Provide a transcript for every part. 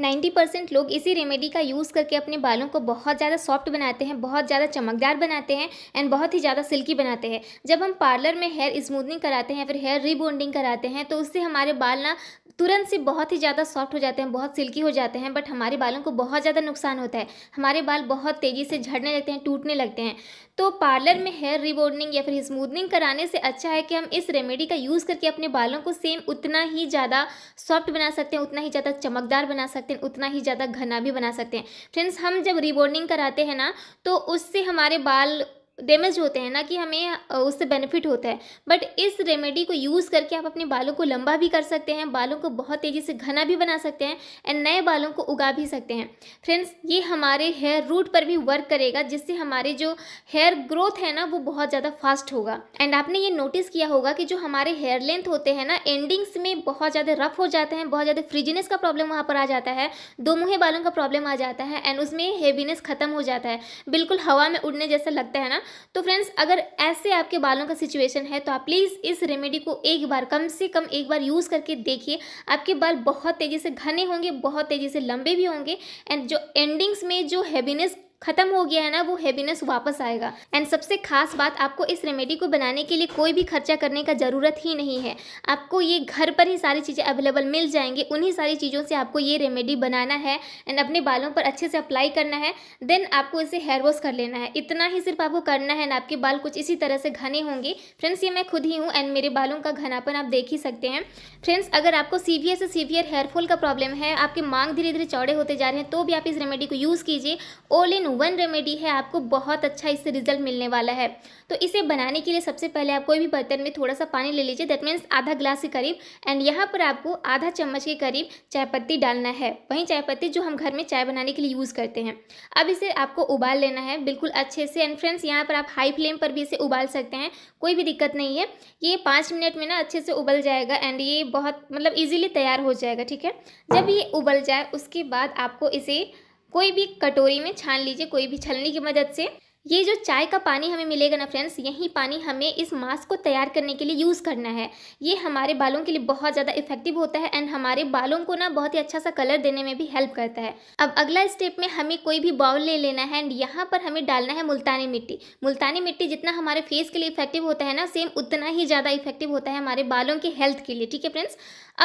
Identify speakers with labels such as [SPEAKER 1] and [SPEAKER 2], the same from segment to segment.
[SPEAKER 1] 90 percent लोग इसी remedy का यूज़ करके अपने बालों को बहुत ज़्यादा सॉफ्ट बनाते हैं बहुत ज़्यादा चमकदार बनाते हैं एंड बहुत ही ज़्यादा सिल्की बनाते हैं जब हम पार्लर में हेयर स्मूदनिंग कराते हैं फिर हेयर रिबोंडिंग कराते हैं तो उससे हमारे बाल ना तुरंत से बहुत ही ज़्यादा सॉफ्ट हो जाते हैं बहुत सिल्की हो जाते हैं बट हमारे बालों को बहुत ज़्यादा नुकसान होता है हमारे बाल बहुत तेज़ी से झड़ने लगते हैं टूटने लगते हैं तो पार्लर में हेयर रिबोर्डनिंग या फिर स्मूदनिंग कराने से अच्छा है कि हम इस रेमेडी का यूज़ करके अपने बालों को सेम उतना ही ज़्यादा सॉफ्ट बना सकते हैं उतना ही ज़्यादा चमकदार बना सकते हैं उतना ही ज़्यादा घना भी बना सकते हैं फ्रेंड्स हम जब रिबोर्डनिंग कराते हैं ना तो उससे हमारे बाल डैमेज होते हैं ना कि हमें उससे बेनिफिट होता है बट इस रेमेडी को यूज़ करके आप अपने बालों को लंबा भी कर सकते हैं बालों को बहुत तेज़ी से घना भी बना सकते हैं एंड नए बालों को उगा भी सकते हैं फ्रेंड्स ये हमारे हेयर रूट पर भी वर्क करेगा जिससे हमारे जो हेयर ग्रोथ है ना वो बहुत ज़्यादा फास्ट होगा एंड आपने ये नोटिस किया होगा कि जो हमारे हेयर लेंथ होते हैं ना एंडिंग्स में बहुत ज़्यादा रफ हो जाते हैं बहुत ज़्यादा फ्रिजीनेस का प्रॉब्लम वहाँ पर आ जाता है दो मुँह बालों का प्रॉब्लम आ जाता है एंड उसमें हेवीनेस ख़त्म हो जाता है बिल्कुल हवा में उड़ने जैसा लगता है ना तो फ्रेंड्स अगर ऐसे आपके बालों का सिचुएशन है तो आप प्लीज़ इस रेमेडी को एक बार कम से कम एक बार यूज़ करके देखिए आपके बाल बहुत तेज़ी से घने होंगे बहुत तेज़ी से लंबे भी होंगे एंड जो एंडिंग्स में जो हैवीनेस खत्म हो गया है ना वो हैप्पीनेस वापस आएगा एंड सबसे खास बात आपको इस रेमेडी को बनाने के लिए कोई भी खर्चा करने का ज़रूरत ही नहीं है आपको ये घर पर ही सारी चीज़ें अवेलेबल मिल जाएंगी उन्हीं सारी चीज़ों से आपको ये रेमेडी बनाना है एंड अपने बालों पर अच्छे से अप्लाई करना है देन आपको इसे हेयर वॉश कर लेना है इतना ही सिर्फ आपको करना है ना आपके बाल कुछ इसी तरह से घने होंगे फ्रेंड्स ये मैं खुद ही हूँ एंड मेरे बालों का घनापन आप देख ही सकते हैं फ्रेंड्स अगर आपको सीवियर से सीवियर हेयरफॉल का प्रॉब्लम है आपके मांग धीरे धीरे चौड़े होते जा रहे हैं तो भी आप इस रेमेडी को यूज़ कीजिए ऑल इन लेकिन वन रेमेडी है आपको बहुत अच्छा इससे रिजल्ट मिलने वाला है तो इसे बनाने के लिए सबसे पहले आप कोई भी बर्तन में थोड़ा सा पानी ले लीजिए दैट मीन्स आधा ग्लास के करीब एंड यहाँ पर आपको आधा चम्मच के करीब चाय पत्ती डालना है वही चाय पत्ती जो हम घर में चाय बनाने के लिए यूज़ करते हैं अब इसे आपको उबाल लेना है बिल्कुल अच्छे से एंड फ्रेंड्स यहाँ पर आप हाई फ्लेम पर भी इसे उबाल सकते हैं कोई भी दिक्कत नहीं है ये पाँच मिनट में ना अच्छे से उबल जाएगा एंड ये बहुत मतलब ईजिली तैयार हो जाएगा ठीक है जब ये उबल जाए उसके बाद आपको इसे कोई भी कटोरी में छान लीजिए कोई भी छलनी की मदद से ये जो चाय का पानी हमें मिलेगा ना फ्रेंड्स यही पानी हमें इस मास्क को तैयार करने के लिए यूज़ करना है ये हमारे बालों के लिए बहुत ज़्यादा इफेक्टिव होता है एंड हमारे बालों को ना बहुत ही अच्छा सा कलर देने में भी हेल्प करता है अब अगला स्टेप में हमें कोई भी बाउल ले लेना है एंड यहाँ पर हमें डालना है मुल्तानी मिट्टी मुल्तानी मिट्टी जितना हमारे फेस के लिए इफेक्टिव होता है ना सेम उतना ही ज़्यादा इफेक्टिव होता है हमारे बालों के हेल्थ के लिए ठीक है फ्रेंड्स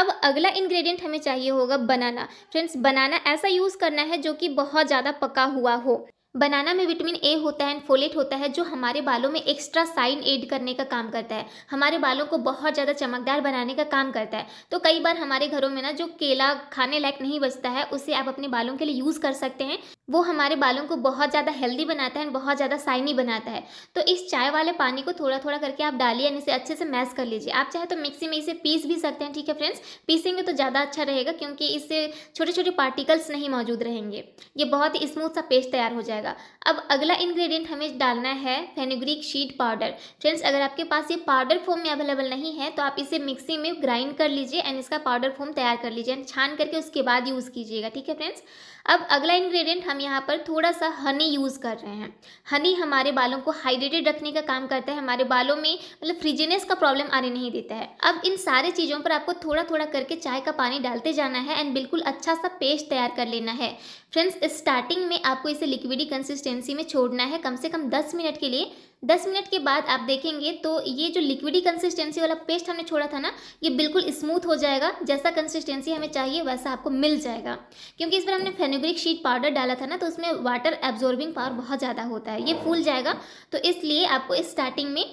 [SPEAKER 1] अब अगला इन्ग्रीडियंट हमें चाहिए होगा बनाना फ्रेंड्स बनाना ऐसा यूज़ करना है जो कि बहुत ज़्यादा पका हुआ हो बनाना में विटामिन ए होता है एंड फोलेट होता है जो हमारे बालों में एक्स्ट्रा साइन एड करने का काम करता है हमारे बालों को बहुत ज़्यादा चमकदार बनाने का काम करता है तो कई बार हमारे घरों में ना जो केला खाने लायक नहीं बचता है उसे आप अपने बालों के लिए यूज़ कर सकते हैं वो हमारे बालों को बहुत ज़्यादा हेल्दी बनाता है बहुत ज़्यादा साइनी बनाता है तो इस चाय वाले पानी को थोड़ा थोड़ा करके आप डालिए एंड इसे अच्छे से मैश कर लीजिए आप चाहे तो मिक्सी में इसे पीस भी सकते हैं ठीक है फ्रेंड्स पीसेंगे तो ज़्यादा अच्छा रहेगा क्योंकि इससे छोटे छोटे पार्टिकल्स नहीं मौजूद रहेंगे ये बहुत ही स्मूथ सा पेस्ट तैयार हो जाएगा अब अगला इन्ग्रीडियंट हमें डालना है फेनुग्रिक शीट पाउडर फ्रेंड्स अगर आपके पास ये पाउडर फॉर्म में अवेलेबल नहीं है तो आप इसे मिक्सी में ग्राइंड कर लीजिए एंड इसका पाउडर फॉर्म तैयार कर लीजिए एंड छान करके उसके बाद यूज़ कीजिएगा ठीक है फ्रेंड्स अब अगला इन्ग्रीडियंट हम यहाँ पर थोड़ा सा हनी यूज़ कर रहे हैं हनी हमारे बालों को हाइड्रेटेड रखने का काम करता है हमारे बालों में मतलब फ्रिजीनेस का प्रॉब्लम आने नहीं देता है अब इन सारे चीज़ों पर आपको थोड़ा थोड़ा करके चाय का पानी डालते जाना है एंड बिल्कुल अच्छा सा पेस्ट तैयार कर लेना है फ्रेंड्स स्टार्टिंग में आपको इसे लिक्विडी कंसिस्टेंसी में छोड़ना है कम से कम दस मिनट के लिए दस मिनट के बाद आप देखेंगे तो ये जो लिक्विडी कंसिस्टेंसी वाला पेस्ट हमने छोड़ा था ना ये बिल्कुल स्मूथ हो जाएगा जैसा कंसिस्टेंसी हमें चाहिए वैसा आपको मिल जाएगा क्योंकि इस पर हमने फेनोग्रिक शीट पाउडर डाला था ना तो उसमें वाटर एब्जॉर्बिंग पावर बहुत ज़्यादा होता है ये फूल जाएगा तो इसलिए आपको इस स्टार्टिंग में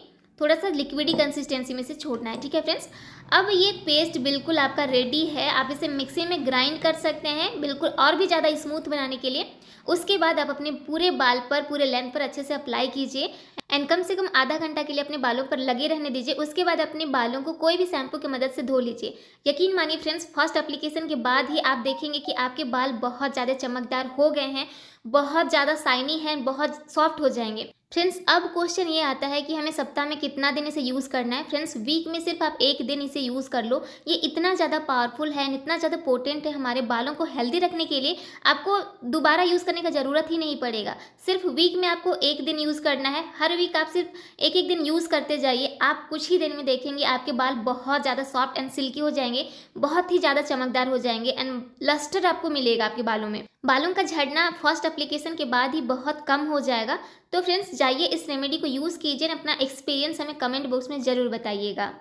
[SPEAKER 1] थोड़ा सा लिक्विडी कंसिस्टेंसी में से छोड़ना है ठीक है फ्रेंड्स अब ये पेस्ट बिल्कुल आपका रेडी है आप इसे मिक्सी में ग्राइंड कर सकते हैं बिल्कुल और भी ज़्यादा स्मूथ बनाने के लिए उसके बाद आप अपने पूरे बाल पर पूरे लेंथ पर अच्छे से अप्लाई कीजिए एंड कम से कम आधा घंटा के लिए अपने बालों पर लगे रहने दीजिए उसके बाद अपने बालों को कोई भी शैम्पू की मदद से धो लीजिए यकीन मानिए फ्रेंड्स फर्स्ट एप्लीकेशन के बाद ही आप देखेंगे कि आपके बाल बहुत ज़्यादा चमकदार हो गए हैं बहुत ज़्यादा साइनी हैं बहुत सॉफ्ट हो जाएंगे फ्रेंड्स अब क्वेश्चन ये आता है कि हमें सप्ताह में कितना दिन इसे यूज़ करना है फ्रेंड्स वीक में सिर्फ आप एक दिन इसे यूज़ कर लो ये इतना ज़्यादा पावरफुल है इतना ज़्यादा पोटेंट है हमारे बालों को हेल्दी रखने के लिए आपको दोबारा यूज़ करने का ज़रूरत ही नहीं पड़ेगा सिर्फ वीक में आपको एक दिन यूज़ करना है हर वीक आप सिर्फ एक एक दिन यूज़ करते जाइए आप कुछ ही दिन में देखेंगे आपके बाल बहुत ज़्यादा सॉफ्ट एंड सिल्की हो जाएंगे बहुत ही ज़्यादा चमकदार हो जाएंगे एंड लस्टर आपको मिलेगा आपके बालों में बालों का झड़ना फर्स्ट एप्लीकेशन के बाद ही बहुत कम हो जाएगा तो फ्रेंड्स जाइए इस रेमेडी को यूज़ कीजिए अपना एक्सपीरियंस हमें कमेंट बॉक्स में ज़रूर बताइएगा